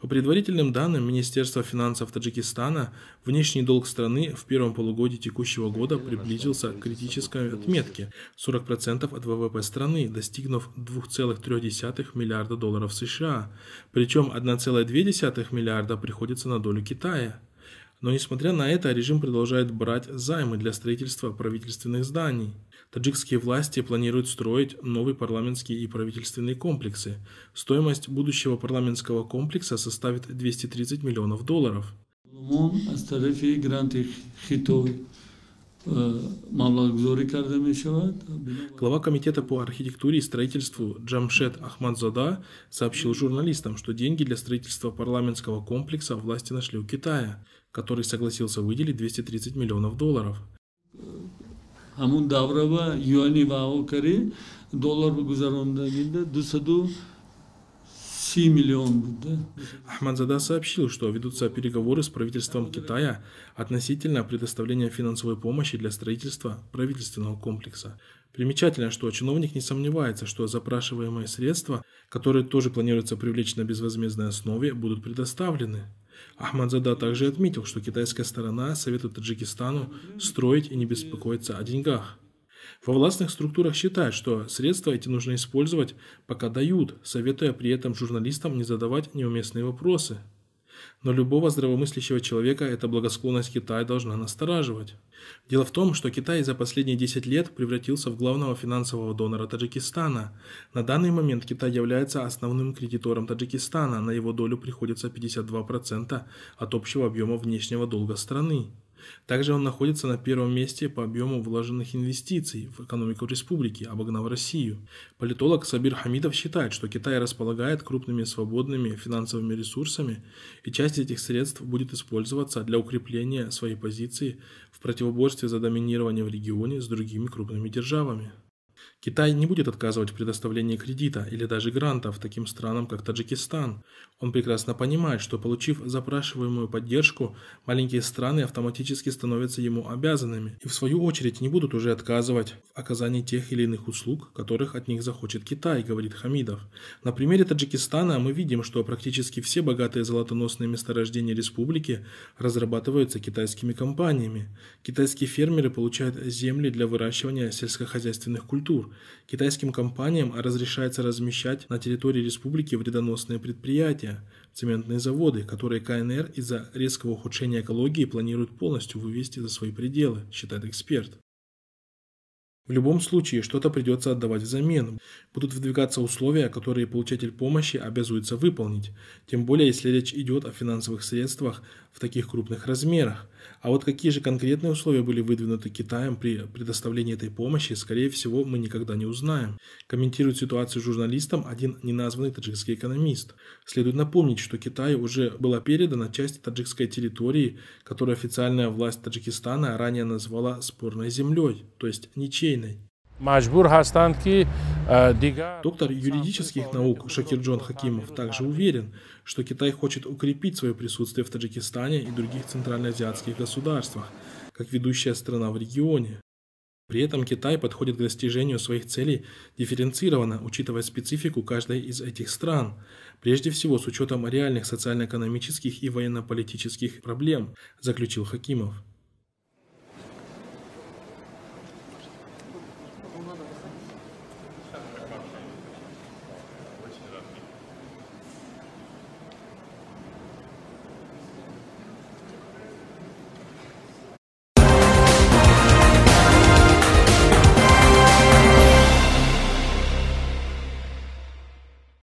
По предварительным данным Министерства финансов Таджикистана, внешний долг страны в первом полугодии текущего года приблизился к критической отметке 40% от ВВП страны, достигнув 2,3 миллиарда долларов США. Причем 1,2 миллиарда приходится на долю Китая. Но несмотря на это, режим продолжает брать займы для строительства правительственных зданий. Таджикские власти планируют строить новые парламентские и правительственные комплексы. Стоимость будущего парламентского комплекса составит 230 миллионов долларов. Э, Глава комитета по архитектуре и строительству Джамшет Ахмадзада сообщил журналистам, что деньги для строительства парламентского комплекса власти нашли у Китая, который согласился выделить 230 миллионов долларов. Амун Даврова, Юани Ваокари, доллар 7 миллионов. Да? Ахмадзада сообщил, что ведутся переговоры с правительством Китая относительно предоставления финансовой помощи для строительства правительственного комплекса. Примечательно, что чиновник не сомневается, что запрашиваемые средства, которые тоже планируется привлечь на безвозмездной основе, будут предоставлены. Ахмадзада также отметил, что китайская сторона советует Таджикистану строить и не беспокоиться о деньгах. Во властных структурах считают, что средства эти нужно использовать, пока дают, советуя при этом журналистам не задавать неуместные вопросы. Но любого здравомыслящего человека эта благосклонность Китая должна настораживать. Дело в том, что Китай за последние 10 лет превратился в главного финансового донора Таджикистана. На данный момент Китай является основным кредитором Таджикистана, на его долю приходится 52% от общего объема внешнего долга страны. Также он находится на первом месте по объему вложенных инвестиций в экономику республики, обогнав Россию. Политолог Сабир Хамидов считает, что Китай располагает крупными свободными финансовыми ресурсами, и часть этих средств будет использоваться для укрепления своей позиции в противоборстве за доминирование в регионе с другими крупными державами. Китай не будет отказывать в предоставлении кредита или даже грантов таким странам, как Таджикистан. Он прекрасно понимает, что получив запрашиваемую поддержку, маленькие страны автоматически становятся ему обязанными и в свою очередь не будут уже отказывать в оказании тех или иных услуг, которых от них захочет Китай, говорит Хамидов. На примере Таджикистана мы видим, что практически все богатые золотоносные месторождения республики разрабатываются китайскими компаниями. Китайские фермеры получают земли для выращивания сельскохозяйственных культур китайским компаниям а разрешается размещать на территории республики вредоносные предприятия, цементные заводы, которые КНР из-за резкого ухудшения экологии планирует полностью вывести за свои пределы, считает эксперт. В любом случае, что-то придется отдавать взамен. Будут выдвигаться условия, которые получатель помощи обязуется выполнить. Тем более, если речь идет о финансовых средствах в таких крупных размерах – а вот какие же конкретные условия были выдвинуты Китаем при предоставлении этой помощи, скорее всего, мы никогда не узнаем. Комментирует ситуацию журналистам один неназванный таджикский экономист. Следует напомнить, что Китаю уже была передана часть таджикской территории, которую официальная власть Таджикистана ранее назвала спорной землей, то есть ничейной. Э, Доктор юридических наук Шакирджон Хакимов также уверен, что Китай хочет укрепить свое присутствие в Таджикистане и других центральноазиатских государствах, как ведущая страна в регионе. При этом Китай подходит к достижению своих целей дифференцированно, учитывая специфику каждой из этих стран, прежде всего с учетом реальных социально-экономических и военно-политических проблем, заключил Хакимов.